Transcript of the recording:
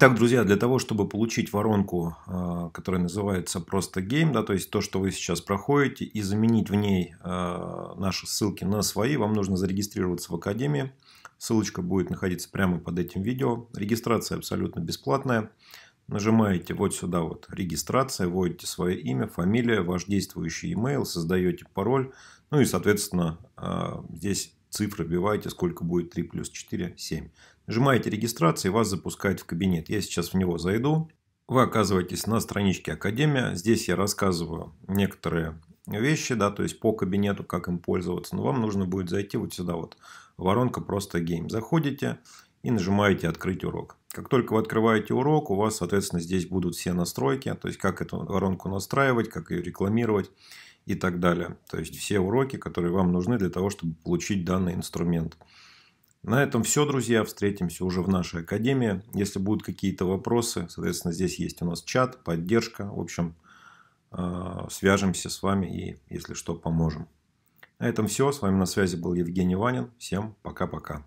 Итак, друзья, для того, чтобы получить воронку, а, которая называется просто гейм, да, то есть то, что вы сейчас проходите, и заменить в ней а, наши ссылки на свои, вам нужно зарегистрироваться в Академии. Ссылочка будет находиться прямо под этим видео. Регистрация абсолютно бесплатная. Нажимаете вот сюда вот «Регистрация», вводите свое имя, фамилия, ваш действующий email, создаете пароль. Ну и, соответственно, а, здесь цифры вбиваете, сколько будет 3 плюс 4, 7. Нажимаете «Регистрация» и вас запускает в кабинет. Я сейчас в него зайду. Вы оказываетесь на страничке Академия. Здесь я рассказываю некоторые вещи, да, то есть по кабинету, как им пользоваться. Но вам нужно будет зайти вот сюда вот, воронка просто гейм. Заходите и нажимаете «Открыть урок». Как только вы открываете урок, у вас, соответственно, здесь будут все настройки, то есть как эту воронку настраивать, как ее рекламировать и так далее. То есть все уроки, которые вам нужны для того, чтобы получить данный инструмент. На этом все, друзья. Встретимся уже в нашей академии. Если будут какие-то вопросы, соответственно, здесь есть у нас чат, поддержка. В общем, э, свяжемся с вами и, если что, поможем. На этом все. С вами на связи был Евгений Ванин. Всем пока-пока.